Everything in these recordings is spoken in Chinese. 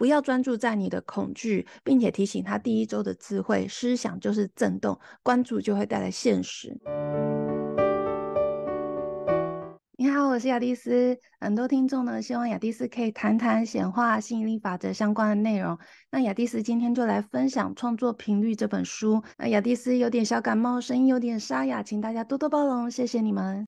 不要专注在你的恐惧，并且提醒他第一周的智慧思想就是震动，关注就会带来现实。你好，我是雅蒂斯。很多听众呢希望雅蒂斯可以谈谈显化、吸引力法则相关的内容。那雅蒂斯今天就来分享《创作频率》这本书。那雅蒂斯有点小感冒，声音有点沙哑，请大家多多包容，谢谢你们。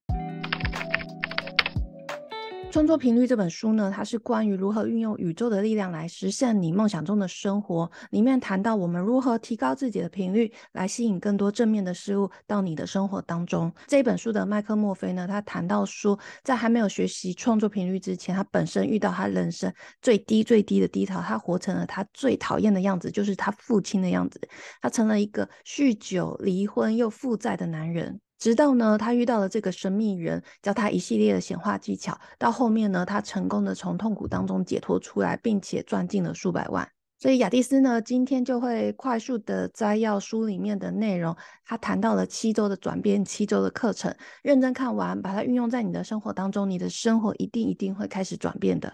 创作频率这本书呢，它是关于如何运用宇宙的力量来实现你梦想中的生活。里面谈到我们如何提高自己的频率，来吸引更多正面的事物到你的生活当中。这本书的麦克墨菲呢，他谈到说，在还没有学习创作频率之前，他本身遇到他人生最低最低的低潮，他活成了他最讨厌的样子，就是他父亲的样子。他成了一个酗酒、离婚又负债的男人。直到呢，他遇到了这个神秘人，教他一系列的显化技巧。到后面呢，他成功的从痛苦当中解脱出来，并且赚进了数百万。所以亚蒂斯呢，今天就会快速的摘要书里面的内容。他谈到了七周的转变，七周的课程，认真看完，把它运用在你的生活当中，你的生活一定一定会开始转变的。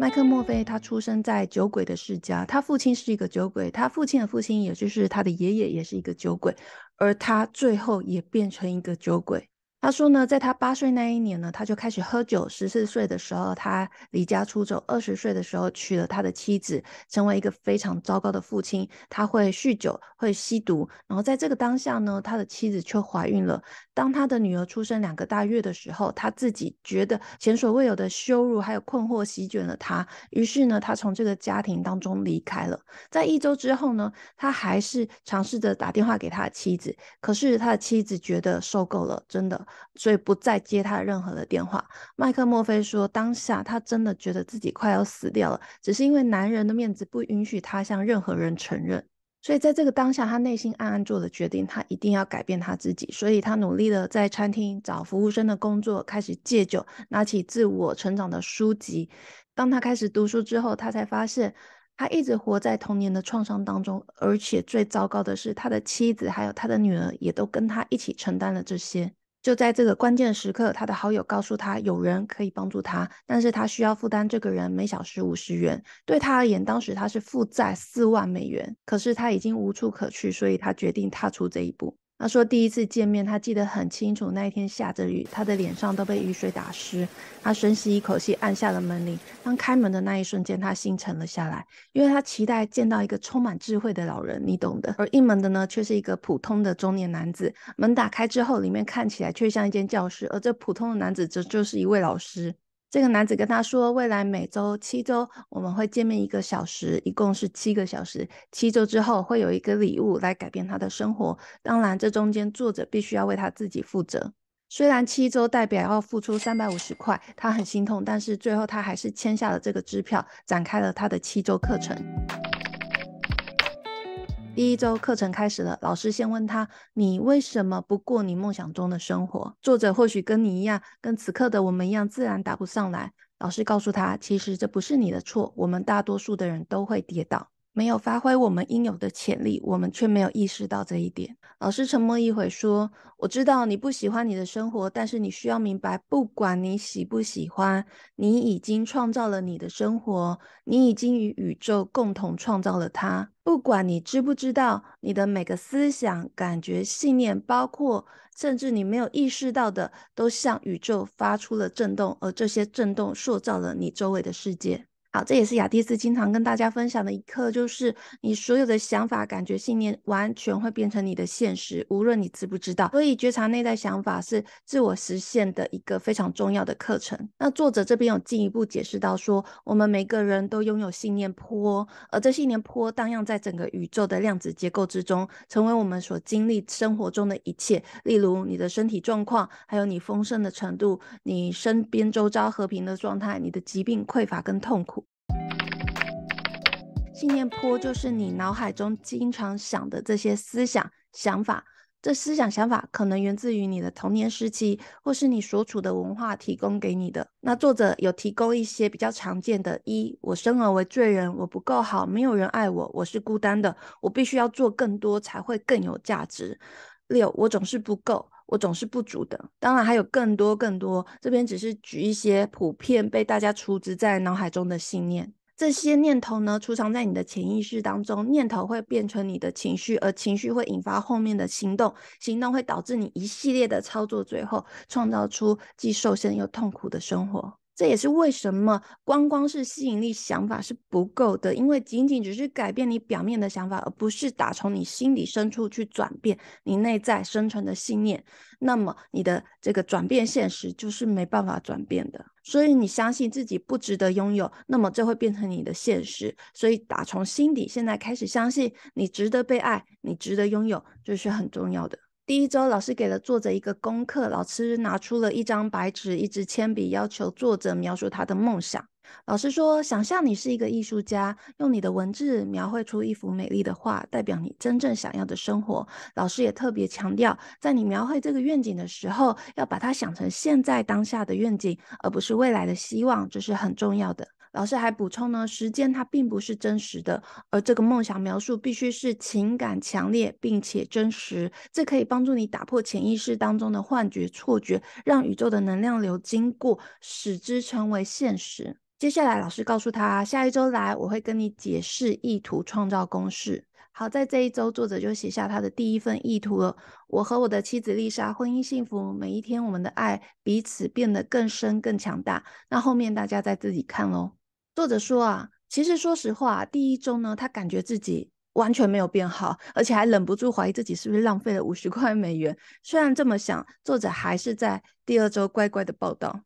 麦克莫菲他出生在酒鬼的世家，他父亲是一个酒鬼，他父亲的父亲，也就是他的爷爷，也是一个酒鬼，而他最后也变成一个酒鬼。他说呢，在他八岁那一年呢，他就开始喝酒。十四岁的时候，他离家出走。二十岁的时候，娶了他的妻子，成为一个非常糟糕的父亲。他会酗酒，会吸毒。然后在这个当下呢，他的妻子却怀孕了。当他的女儿出生两个大月的时候，他自己觉得前所未有的羞辱还有困惑席卷了他。于是呢，他从这个家庭当中离开了。在一周之后呢，他还是尝试着打电话给他的妻子，可是他的妻子觉得受够了，真的。所以不再接他任何的电话。麦克墨菲说：“当下他真的觉得自己快要死掉了，只是因为男人的面子不允许他向任何人承认。所以在这个当下，他内心暗暗做了决定，他一定要改变他自己。所以他努力的在餐厅找服务生的工作，开始戒酒，拿起自我成长的书籍。当他开始读书之后，他才发现他一直活在童年的创伤当中，而且最糟糕的是，他的妻子还有他的女儿也都跟他一起承担了这些。”就在这个关键时刻，他的好友告诉他，有人可以帮助他，但是他需要负担这个人每小时五十元。对他而言，当时他是负债四万美元，可是他已经无处可去，所以他决定踏出这一步。他说，第一次见面，他记得很清楚。那一天下着雨，他的脸上都被雨水打湿。他深吸一口气，按下了门铃。当开门的那一瞬间，他心沉了下来，因为他期待见到一个充满智慧的老人，你懂的。而应门的呢，却是一个普通的中年男子。门打开之后，里面看起来却像一间教室，而这普通的男子，这就是一位老师。这个男子跟他说，未来每周七周我们会见面一个小时，一共是七个小时。七周之后会有一个礼物来改变他的生活。当然，这中间作者必须要为他自己负责。虽然七周代表要付出三百五十块，他很心痛，但是最后他还是签下了这个支票，展开了他的七周课程。第一周课程开始了，老师先问他：“你为什么不过你梦想中的生活？”作者或许跟你一样，跟此刻的我们一样，自然答不上来。老师告诉他：“其实这不是你的错，我们大多数的人都会跌倒。”没有发挥我们应有的潜力，我们却没有意识到这一点。老师沉默一会，说：“我知道你不喜欢你的生活，但是你需要明白，不管你喜不喜欢，你已经创造了你的生活，你已经与宇宙共同创造了它。不管你知不知道，你的每个思想、感觉、信念，包括甚至你没有意识到的，都向宇宙发出了震动，而这些震动塑造了你周围的世界。”好，这也是雅蒂斯经常跟大家分享的一课，就是你所有的想法、感觉、信念完全会变成你的现实，无论你知不知道。所以，觉察内在想法是自我实现的一个非常重要的课程。那作者这边有进一步解释到，说我们每个人都拥有信念波，而这信念波荡漾在整个宇宙的量子结构之中，成为我们所经历生活中的一切，例如你的身体状况，还有你丰盛的程度，你身边周遭和平的状态，你的疾病、匮乏跟痛苦。信念坡就是你脑海中经常想的这些思想、想法。这思想、想法可能源自于你的童年时期，或是你所处的文化提供给你的。那作者有提供一些比较常见的：一、我生而为罪人，我不够好，没有人爱我，我是孤单的，我必须要做更多才会更有价值；六、我总是不够，我总是不足的。当然还有更多更多，这边只是举一些普遍被大家储值在脑海中的信念。这些念头呢，储藏在你的潜意识当中，念头会变成你的情绪，而情绪会引发后面的行动，行动会导致你一系列的操作，最后创造出既受限又痛苦的生活。这也是为什么光光是吸引力想法是不够的，因为仅仅只是改变你表面的想法，而不是打从你心底深处去转变你内在深层的信念，那么你的这个转变现实就是没办法转变的。所以你相信自己不值得拥有，那么就会变成你的现实。所以打从心底现在开始相信你值得被爱，你值得拥有，这是很重要的。第一周，老师给了作者一个功课。老师拿出了一张白纸、一支铅笔，要求作者描述他的梦想。老师说：“想象你是一个艺术家，用你的文字描绘出一幅美丽的画，代表你真正想要的生活。”老师也特别强调，在你描绘这个愿景的时候，要把它想成现在当下的愿景，而不是未来的希望，这是很重要的。老师还补充呢，时间它并不是真实的，而这个梦想描述必须是情感强烈并且真实，这可以帮助你打破潜意识当中的幻觉错觉，让宇宙的能量流经过，使之成为现实。接下来老师告诉他，下一周来我会跟你解释意图创造公式。好在这一周，作者就写下他的第一份意图了。我和我的妻子丽莎婚姻幸福，每一天我们的爱彼此变得更深更强大。那后面大家再自己看喽。作者说啊，其实说实话，第一周呢，他感觉自己完全没有变好，而且还忍不住怀疑自己是不是浪费了五十块美元。虽然这么想，作者还是在第二周乖乖的报道。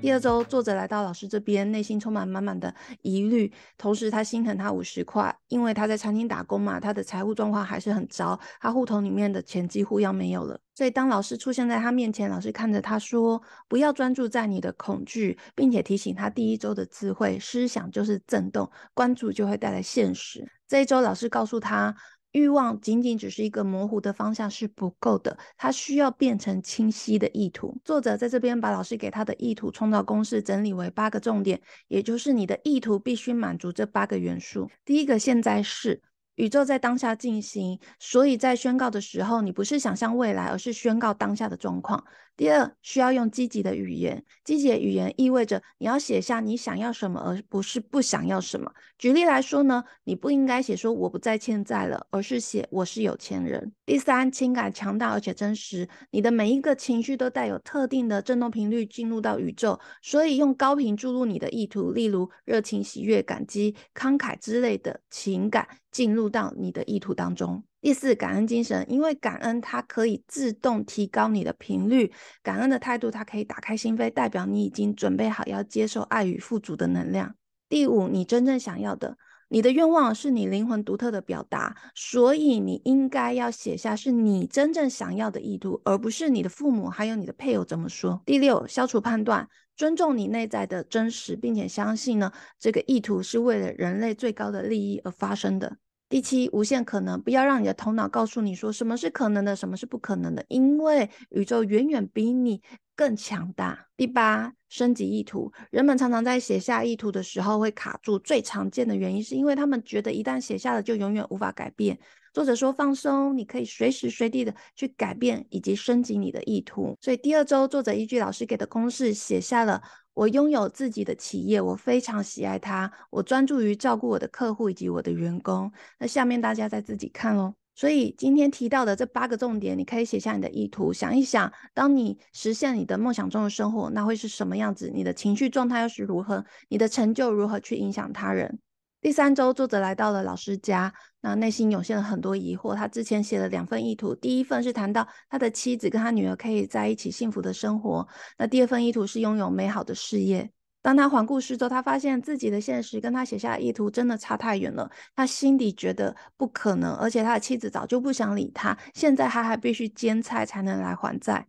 第二周，作者来到老师这边，内心充满满满的疑虑，同时他心疼他五十块，因为他在餐厅打工嘛，他的财务状况还是很糟，他户头里面的钱几乎要没有了。所以当老师出现在他面前，老师看着他说：“不要专注在你的恐惧，并且提醒他第一周的智慧思想就是震动，关注就会带来现实。”这一周，老师告诉他。欲望仅仅只是一个模糊的方向是不够的，它需要变成清晰的意图。作者在这边把老师给他的意图创造公式整理为八个重点，也就是你的意图必须满足这八个元素。第一个，现在是宇宙在当下进行，所以在宣告的时候，你不是想象未来，而是宣告当下的状况。第二，需要用积极的语言。积极的语言意味着你要写下你想要什么，而不是不想要什么。举例来说呢，你不应该写说我不再欠债了，而是写我是有钱人。第三，情感强大而且真实。你的每一个情绪都带有特定的振动频率进入到宇宙，所以用高频注入你的意图，例如热情、喜悦、感激、慷慨之类的情感进入到你的意图当中。第四，感恩精神，因为感恩它可以自动提高你的频率。感恩的态度，它可以打开心扉，代表你已经准备好要接受爱与富足的能量。第五，你真正想要的，你的愿望是你灵魂独特的表达，所以你应该要写下是你真正想要的意图，而不是你的父母还有你的配偶怎么说。第六，消除判断，尊重你内在的真实，并且相信呢，这个意图是为了人类最高的利益而发生的。第七，无限可能，不要让你的头脑告诉你说什么是可能的，什么是不可能的，因为宇宙远远比你更强大。第八。升级意图，人们常常在写下意图的时候会卡住，最常见的原因是因为他们觉得一旦写下了就永远无法改变。作者说放松，你可以随时随地的去改变以及升级你的意图。所以第二周，作者依据老师给的公式写下了：我拥有自己的企业，我非常喜爱它，我专注于照顾我的客户以及我的员工。那下面大家再自己看喽。所以今天提到的这八个重点，你可以写下你的意图，想一想，当你实现你的梦想中的生活，那会是什么样子？你的情绪状态又是如何？你的成就如何去影响他人？第三周，作者来到了老师家，那内心涌现了很多疑惑。他之前写了两份意图，第一份是谈到他的妻子跟他女儿可以在一起幸福的生活，那第二份意图是拥有美好的事业。当他环顾四周，他发现自己的现实跟他写下意图真的差太远了。他心底觉得不可能，而且他的妻子早就不想理他。现在他还必须煎菜才能来还债。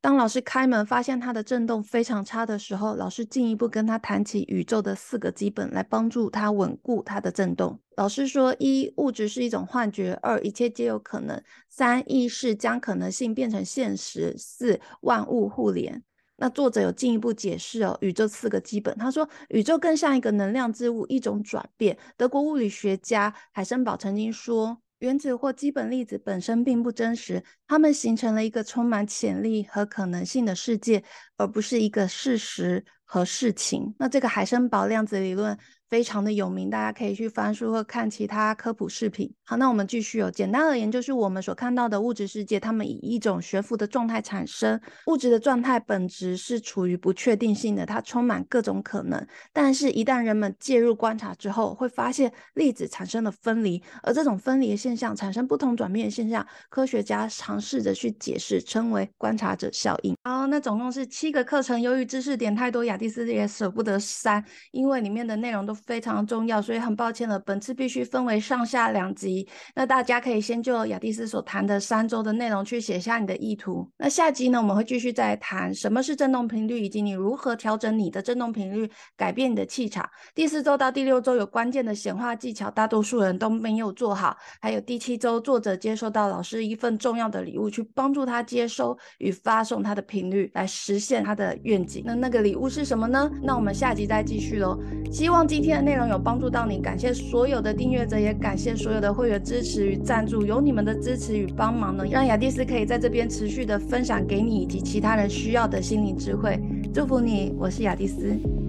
当老师开门，发现他的振动非常差的时候，老师进一步跟他谈起宇宙的四个基本，来帮助他稳固他的振动。老师说：一、物质是一种幻觉；二、一切皆有可能；三、意识将可能性变成现实；四、万物互联。那作者有进一步解释哦，宇宙四个基本，他说宇宙更像一个能量之物，一种转变。德国物理学家海森堡曾经说，原子或基本粒子本身并不真实，它们形成了一个充满潜力和可能性的世界，而不是一个事实和事情。那这个海森堡量子理论。非常的有名，大家可以去翻书或看其他科普视频。好，那我们继续哦。简单而言，就是我们所看到的物质世界，它们以一种悬浮的状态产生。物质的状态本质是处于不确定性的，它充满各种可能。但是，一旦人们介入观察之后，会发现粒子产生了分离，而这种分离现象产生不同转变现象。科学家尝试着去解释，称为观察者效应。好，那总共是七个课程。由于知识点太多，雅蒂斯也舍不得删，因为里面的内容都。非常重要，所以很抱歉了。本次必须分为上下两集。那大家可以先就亚蒂斯所谈的三周的内容去写下你的意图。那下集呢，我们会继续再谈什么是振动频率，以及你如何调整你的振动频率，改变你的气场。第四周到第六周有关键的显化技巧，大多数人都没有做好。还有第七周，作者接收到老师一份重要的礼物，去帮助他接收与发送他的频率，来实现他的愿景。那那个礼物是什么呢？那我们下集再继续喽。希望今今天的内容有帮助到你，感谢所有的订阅者，也感谢所有的会员支持与赞助。有你们的支持与帮忙呢，让雅蒂斯可以在这边持续的分享给你以及其他人需要的心理智慧。祝福你，我是雅蒂斯。